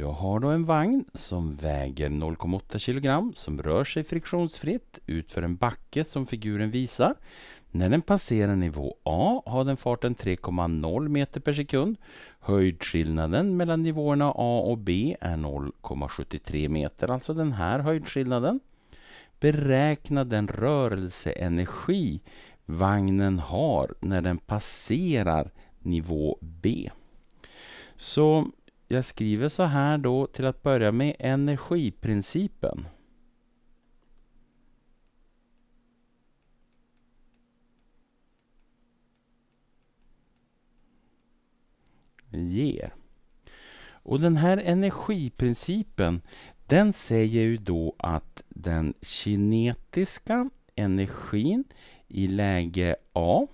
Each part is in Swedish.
Jag har då en vagn som väger 0,8 kg som rör sig friktionsfritt utför en backe som figuren visar. När den passerar nivå A har den farten 3,0 meter per sekund. Höjdskillnaden mellan nivåerna A och B är 0,73 meter, alltså den här höjdskillnaden. Beräkna den rörelseenergi vagnen har när den passerar nivå B. Så jag skriver så här då till att börja med energiprincipen. Ger. Och den här energiprincipen den säger ju då att den kinetiska energin i läge A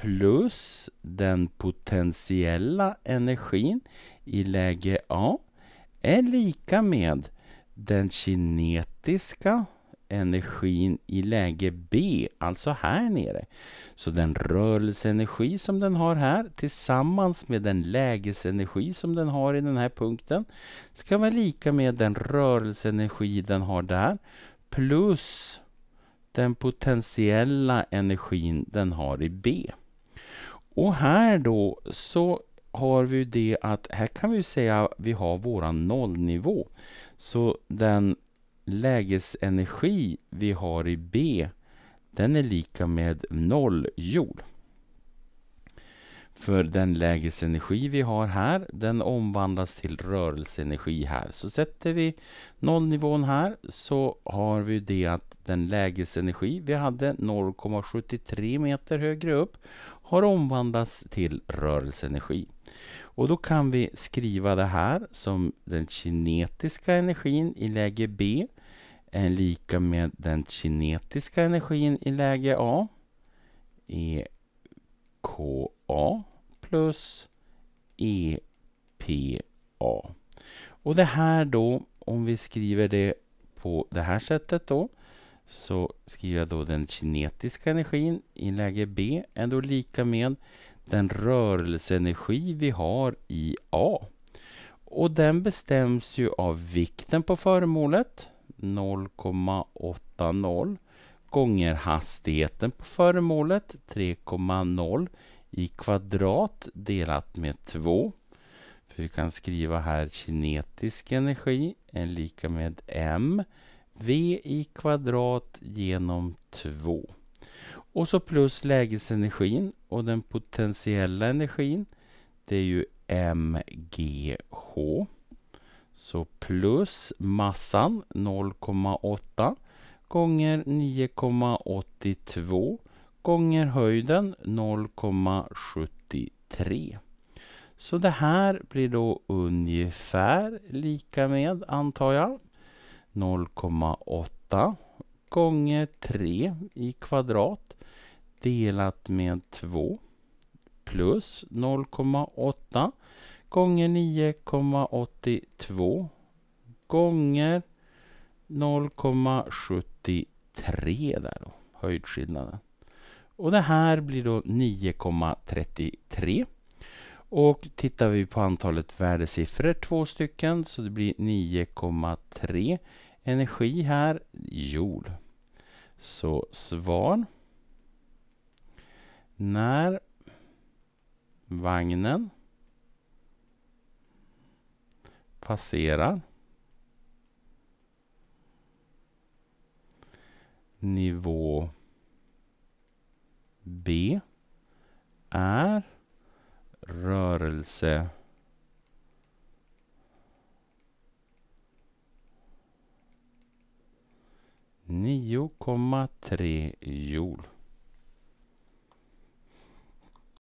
plus den potentiella energin i läge A är lika med den kinetiska energin i läge B, alltså här nere. Så den rörelseenergi som den har här tillsammans med den lägesenergi som den har i den här punkten ska vara lika med den rörelseenergi den har där plus den potentiella energin den har i B. Och här då så har vi det att här kan vi säga vi har våran nollnivå. Så den lägesenergi vi har i B den är lika med noll joule. För den lägesenergi vi har här, den omvandlas till rörelseenergi här. Så sätter vi nollnivån här så har vi det att den lägesenergi vi hade 0,73 meter högre upp har omvandlats till rörelseenergi. Och då kan vi skriva det här som den kinetiska energin i läge B är lika med den kinetiska energin i läge A. EKA plus EPA. Och det här då, om vi skriver det på det här sättet då, så skriver jag då den kinetiska energin i läge B är då lika med den rörelseenergi vi har i A. Och den bestäms ju av vikten på föremålet 0,80 gånger hastigheten på föremålet 3,0 i kvadrat delat med 2. För vi kan skriva här kinetisk energi är lika med m v i kvadrat genom 2. Och så plus lägesenergin och den potentiella energin det är ju mgh. Så plus massan 0,8 gånger 9,82 gånger höjden 0,73. Så det här blir då ungefär lika med, antar jag, 0,8 gånger 3 i kvadrat delat med 2 plus 0,8 gånger 9,82 gånger 0,73 där då, höjdskillnaden. Och det här blir då 9,33. Och tittar vi på antalet värdesiffror, två stycken, så det blir 9,3 energi här, jord. Så svar. När vagnen passerar nivå B är rörelse 9,3 joule.